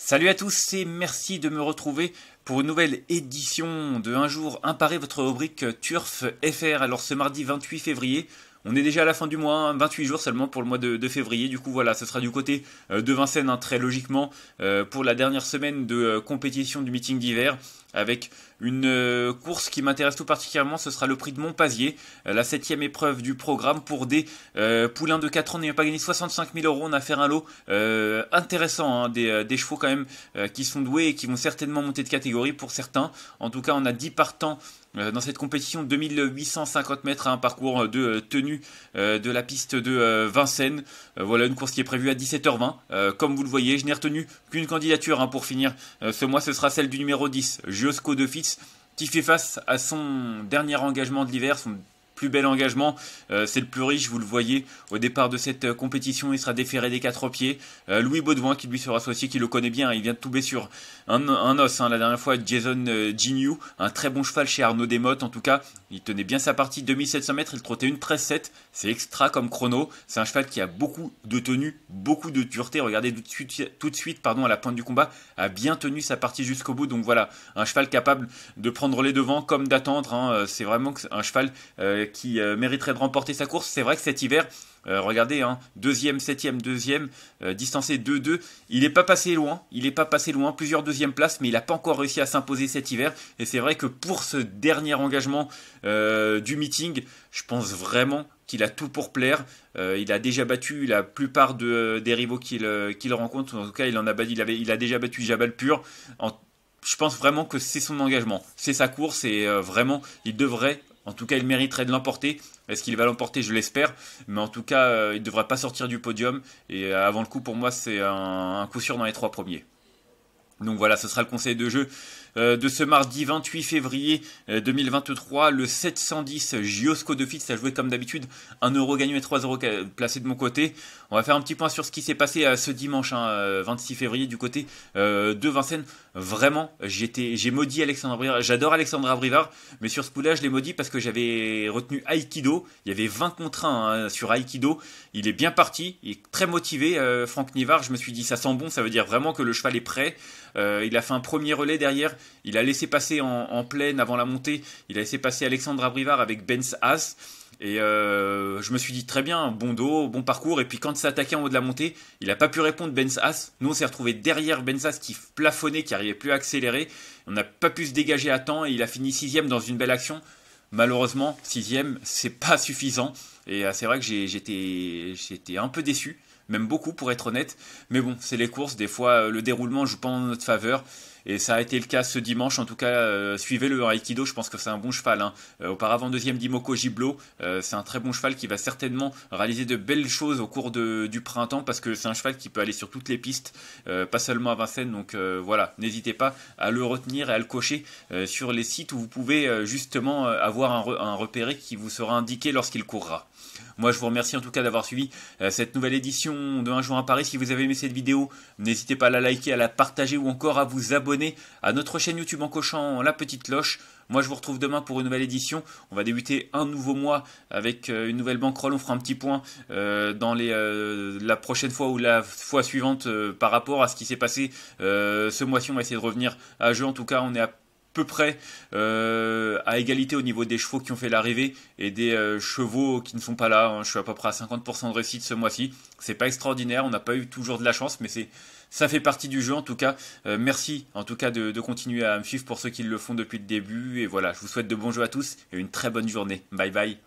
Salut à tous et merci de me retrouver pour une nouvelle édition de Un jour imparé, votre rubrique Turf FR. Alors ce mardi 28 février, on est déjà à la fin du mois, 28 hein, jours seulement pour le mois de, février. Du coup, voilà, ce sera du côté euh, de Vincennes, hein, très logiquement, euh, pour la dernière semaine de euh, compétition du meeting d'hiver. Avec une course qui m'intéresse tout particulièrement, ce sera le prix de Montpazier, la septième épreuve du programme pour des poulains de 4 ans n'ayant pas gagné 65 000 euros. On a fait un lot intéressant, hein, des, des, chevaux quand même qui sont doués et qui vont certainement monter de catégorie pour certains. En tout cas, on a 10 partants euh, dans cette compétition, 2850 mètres un hein, parcours de euh, tenue euh, de la piste de Vincennes. Voilà une course qui est prévue à 17h20. Comme vous le voyez, je n'ai retenu qu'une candidature hein, pour finir ce mois. Ce sera celle du numéro 10, Josco de Fitz, qui fait face à son dernier engagement de l'hiver, son plus bel engagement. Euh, c'est le plus riche, vous le voyez, au départ de cette euh, compétition, il sera déféré des quatre pieds. Euh, Louis Baudouin, qui lui sera associé, qui le connaît bien, hein, il vient de tomber sur un, os hein, la dernière fois, Jason Ginyu, un très bon cheval chez Arnaud Desmottes, en tout cas, il tenait bien sa partie, 2700 mètres, il trottait une 13-7, c'est extra comme chrono, c'est un cheval qui a beaucoup de tenue, beaucoup de dureté, regardez tout de suite, pardon, à la pointe du combat, a bien tenu sa partie jusqu'au bout, donc voilà, un cheval capable de prendre les devants comme d'attendre, hein. c'est vraiment un cheval qui euh, mériterait de remporter sa course. C'est vrai que cet hiver, euh, regardez, hein, deuxième, septième, deuxième, euh, distancé 2-2, il n'est pas passé loin, il n'est pas passé loin, plusieurs deuxièmes places, mais il n'a pas encore réussi à s'imposer cet hiver. Et c'est vrai que pour ce dernier engagement du meeting, je pense vraiment qu'il a tout pour plaire. il a déjà battu la plupart des rivaux qu'il rencontre. En tout cas, il, en a, il, avait, il a déjà battu Jabal Pur. En, je pense vraiment que c'est son engagement, c'est sa course et vraiment, il devrait en tout cas, il mériterait de l'emporter. Est-ce qu'il va l'emporter Je l'espère. Mais en tout cas, euh, il ne devrait pas sortir du podium. Et euh, avant le coup, pour moi, c'est un, un coup sûr dans les trois premiers. Donc voilà, ce sera le conseil de jeu euh, de ce mardi 28 février 2023, euh, le 710 Giosco de Fitz a joué comme d'habitude 1 euro gagné et 3 euros placés de mon côté. On va faire un petit point sur ce qui s'est passé euh, ce dimanche 26 hein, février du côté de Vincennes. Vraiment, j'étais, j'ai maudit Alexandre Abrivard. J'adore Alexandre Abrivard, mais sur ce coup-là, je l'ai maudit parce que j'avais retenu Aikido. Il y avait 20 contre 1 hein, sur Aikido. Il est bien parti, il est très motivé, Franck Nivard. Je me suis dit, ça sent bon, ça veut dire vraiment que le cheval est prêt. il a fait un premier relais derrière il a laissé passer en, pleine avant la montée. Il a laissé passer Alexandre Abrivard avec Benz Et euh, je me suis dit très bien, bon dos, bon parcours. Et puis quand ça attaqué en haut de la montée, il n'a pas pu répondre Benz Nous on s'est retrouvé derrière Benz qui plafonnait, qui arrivait plus à accélérer. On n'a pas pu se dégager à temps et il a fini sixième dans une belle action. Malheureusement, sixième, c'est pas suffisant. Et euh, c'est vrai que j'étais un peu déçu, même beaucoup pour être honnête. Mais bon, c'est les courses. Des fois, euh, le déroulement joue pas en notre faveur. Et ça a été le cas ce dimanche. En tout cas, euh, suivez le Aikido. Je pense que c'est un bon cheval. Hein. Euh, auparavant, deuxième d'Imoko Giblo. Euh, c'est un très bon cheval qui va certainement réaliser de belles choses au cours du printemps parce que c'est un cheval qui peut aller sur toutes les pistes, pas seulement à Vincennes. Donc voilà, n'hésitez pas à le retenir et à le cocher sur les sites où vous pouvez justement avoir un, repéré qui vous sera indiqué lorsqu'il courra. Moi, je vous remercie en tout cas d'avoir suivi cette nouvelle édition de Un jour à Paris. Si vous avez aimé cette vidéo, n'hésitez pas à la liker, à la partager ou encore à vous abonner à notre chaîne YouTube en cochant la petite cloche. Moi, je vous retrouve demain pour une nouvelle édition. On va débuter un nouveau mois avec euh, une nouvelle banque Roll, On fera un petit point euh, dans les, euh, la prochaine fois ou la fois suivante par rapport à ce qui s'est passé ce mois-ci. On va essayer de revenir à jeu. En tout cas, on est à peu près euh, à égalité au niveau des chevaux qui ont fait l'arrivée et des euh, chevaux qui ne sont pas là. Hein. Je suis à peu près à 50% de réussite ce mois-ci. C'est pas extraordinaire, on n'a pas eu toujours de la chance, mais c'est ça fait partie du jeu en tout cas. Euh, merci en tout cas de, de continuer à me suivre pour ceux qui le font depuis le début. Et voilà, je vous souhaite de bons jeux à tous et une très bonne journée. Bye bye.